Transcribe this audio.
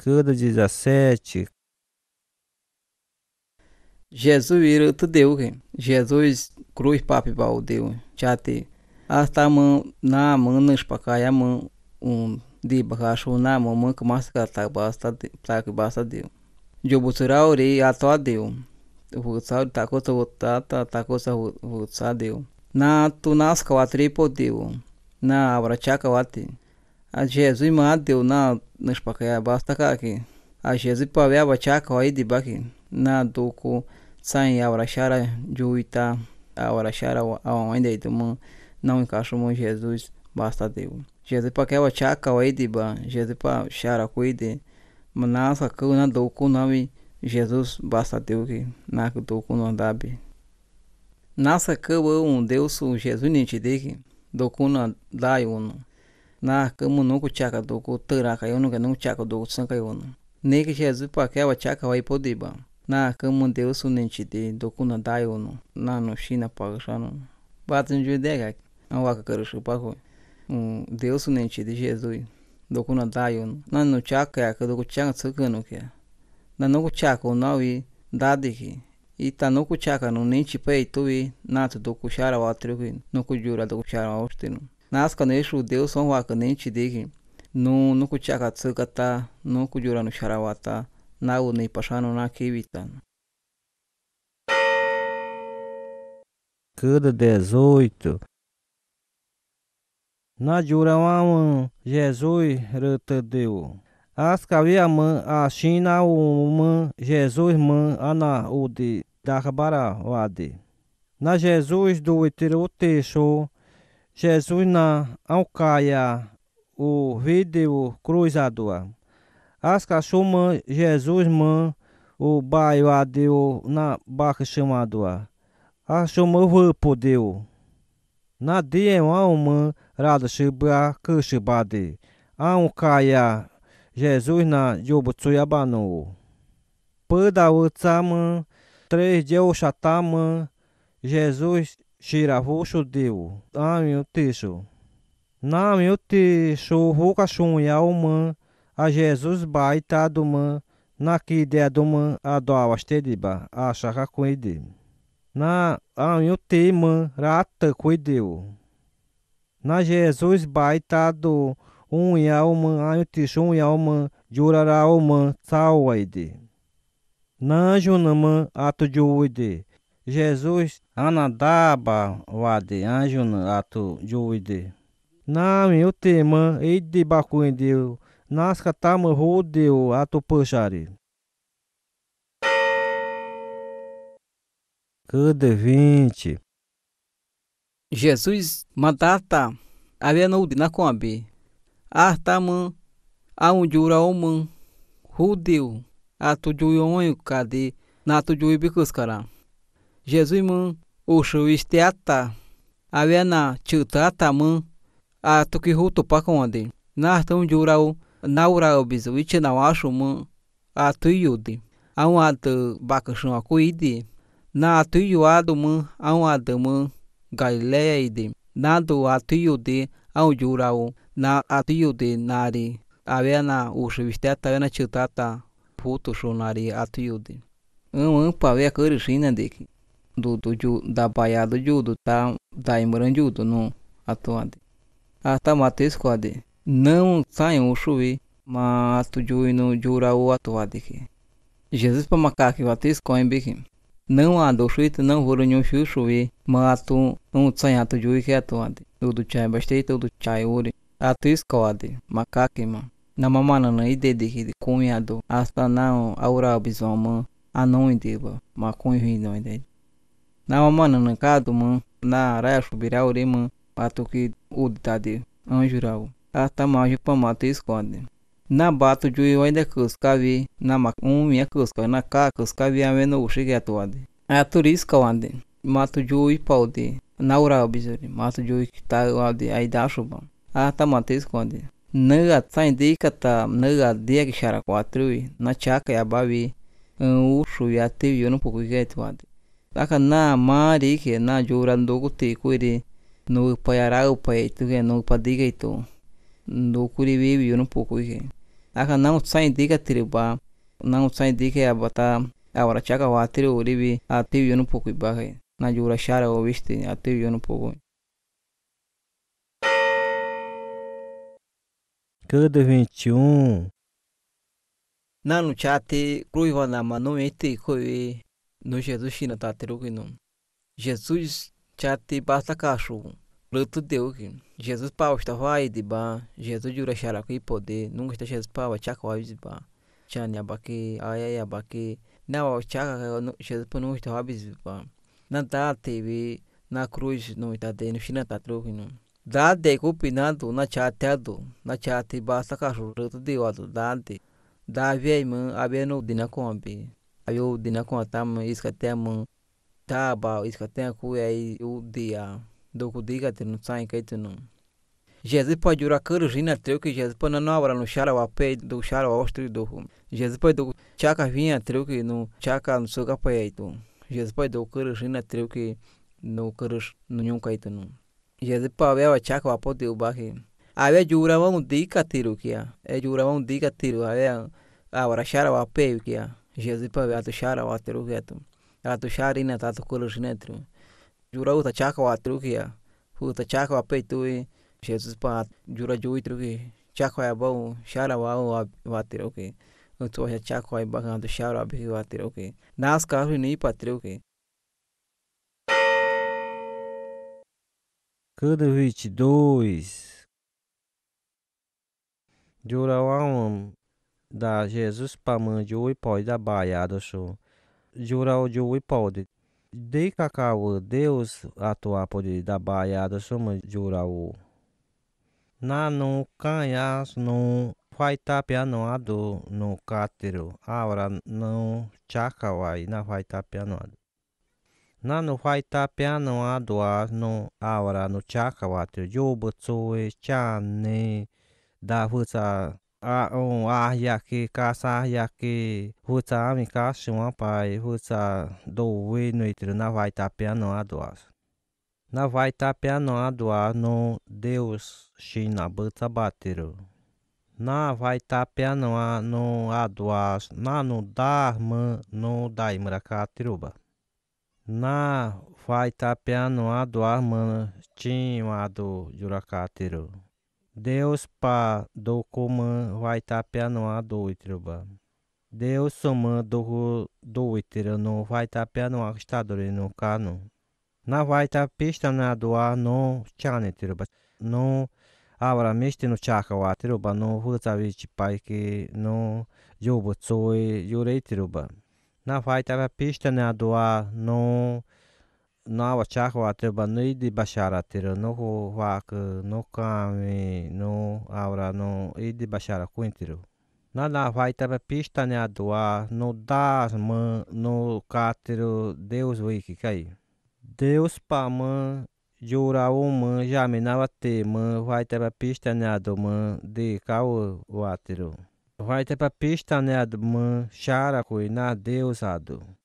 Sukara 17. Jesus tu deu, Jesus cruz papibal deu. Chate. Astaman ah, tá na manas man um de bacacho na mamã que masca tá basta tá, tá que basta deu. Jobutura ore ato tá deu. Vutsar tá coisa votata tá coisa vutsar deu. Na tu tunas quatro deu. Na abrachaca vate a Jesus ma deu na nishpakaya basta aqui a Jesu a bachaka wa de baque na doco sai a orachara juita a orashara a wanda idumu não encaixamos Jesus basta deu Jesus pa kewa chaka wa idi ba Jesus pa mas kuide manasa na doco nome Jesus basta deu que na doku no dabe nasa kawa um Deus Jesus nitideki doku na dai uno na că mu no ku chaka do cu ku tera ka nu ka no chaka do san eu nu. ne că și a zu pa ka wa chaka wa ipo na că mu de su nen chi de do ku na eu nu. na nu și na pa așa nu. ba în ju de ga an wa ka pa cu. um de su nen chi de jesus do ku na eu nu. na no chaka ea că do cu chaka tsu ka no ke na nu cu chaka na wi da de ki i ta nu cu chaka no nen chi pa i tu wi na tu do cu șara wa tru ki no ku jura do cu șara wa shtinu nas canexu deus são o acanente dele no no cuti agatsugata no cujura no charawata na o nei pasano na kivitan cada dezoito na jurawamã Jesus rata deu as caviamã a china o Jesus man ana o de darbara wade na Jesus do iterotecho Jesus na alcaia o vídeo cruzador. As cachuma Jesus man o baio adeu na barca chamado. A chama rupo deu. Na dia uma rada shiba kushibade. A alcaia Jesus na yobutsuyabano. Pada o tsama três de oxatama Jesus Shirahoso deu. Ah, Amio teso. Namio teso rocasun yauman. A Jesus baitaduman. Naki deaduman adoal astediba. A shakakuide. Na te man rata cuideu. Na Jesus baita do meu Um yauman. Amio teso um yauman. Jurarauman. Sauaide. Na naman ato de Jesus anadaba wade anjun atu juide. Nami o tema de bacuendeu nasca tama rodeu atu puxari. Cada vinte. Jesus mandata avianoudi na combi. Artaman aunjura oman rodeu atu juionho cade natu juibicuskara. Jezui o ușuiște ata. havia na ciuta ata mă, a tuki hu com konde. Na tun jurau, naura obizu, ice na așu mă, a tu iudi. Au altă bacă și cu idi. Na tu iuadu a um altă mă, Galileia idi. Na do a tu iudi, au jurau, na a tu de nari. Havia na ușuiște ata, avea na ciuta ata. Putu și nari a tu iudi. Îmi împavea cărâșină do, do, da Bahia do judo tá da imuranjudo não atuante hasta ah, tá, matis quad não sai o chuvi mas tu jui no jura o atuante Jesus para macaco atis coin biquim não há do chuit não vou nenhum chu chuvi mas tu não sai tu jui que é atuante do chai bastei do chai ori atis quad macaco mano na de que de cunhado hasta não aura bisoma anon ah, deba ma cunhado não entende na kadu man na raya shubira ure mun bato ki uditade anjural ata maji pamato esconde na bato jui ainda vi na macum um minha kuskavi na ka vi ameno ushige atuade é a turisca wande mato jui paude na ura obizori mato jui kita tá, ade aí da chuba ata ah, tá mato esconde naga tsainde kata nega tá dia que chara quatro na chaka ya babi um ucho ya teve eu não pouco que na na ke joran kena te kuere no no nokpayaraupa ituke nokpadika itu dokuri bibi yonopoku ike aka nangu tiri ba. Na utsai tsain dika abata awara chaka watiri yonu atibi yonopoku ibake na yora shara obiste atibi yonopoku Câdo 21 Nanu chate kruiva na manu ete koe no Jesus China tá não Jesus já te basta cachorro. Luto deu que Jesus pau está vai de ba. Jesus jura xaraco que poder. Nunca está Jesus pau chaco vai de ba. Chani abaque, ai ai abaque. Não, que Jesus pau não está vai de ba. Na da TV, na cruz não está de no China tá não dá de cupinado na chateado. Na chate basta cachorro. Luto deu a do da de. Davi via irmã, a no combi eu dina kɔ tamu iska te mu taba iska o dia yayi udiya doko de não nu tãyi kete não Jesus pode durar caro rina treu que Jesus pode não abra no chara o apê do chara o austro do Jesus pode do chaca vinha treu que no chaca no seu capé tu Jesus pode do caro rina treu que no caro no nenhum caíto não Jesus pode o chaca o apô do barre ave jura é vão dica tiro que é jura é vão dica tiro ave é, agora chara o apê que é Jesus pa shara watru ke Jezipawe shari na tumu, atusharine atatukuluxine tiriwe, jura uta caka watirukiya, uta caka wapeyituwi, jezipa jura tru ke. Chaka ya bau juwitiruki, cakawaye bawu šara wawu watiruki, utu washa cakawaye baka atušara wabiki watiruki, naska awinipa tiruki. Cano 22 Jurawama da Jesus Pamandiu e pode da Baia do Sul. Juraldiu e pode. De cacau, Deus atuar pode da Baia do Sul, o Na no canhas, no vai tapiano ado, no cátero. Agora não chacauai, na vai tapiano ado. Na no Huaitapia não ado, no agora no chacauai, Jubutsu e chane, da força a um a ya que ka sa que ki hu cha mi ka shwa pai hu cha do we no itro na vai ta piano a duas na vai ta piano a duas no deus shina bota batero na vai ta piano a no a duas na no dharma no daimra ka tiruba na vai ta piano a duas man chimado yurakatiro Deus pa do kuma vai no a do trebuie. Deus somă dohu do tiră no vai tapea noa ștadului no canu. Na vai tapeșta na doa no ceane trebuie. No avra mește no ceacă o trebuie no vâța vici pai că no jobă tsoi jurei trebuie. Na vai tapea peșta do a no nava chakwa te a di não tira noho que no kame no aura no e di baixar a Na na vai tabe pista ne adoa no das man no katero Deus wiki kai. Deus pa man jura o man jaminava te man vai tabe pista ne ado man de kau watero. Vai ter para pista ne ado man chara kui na Deus ado.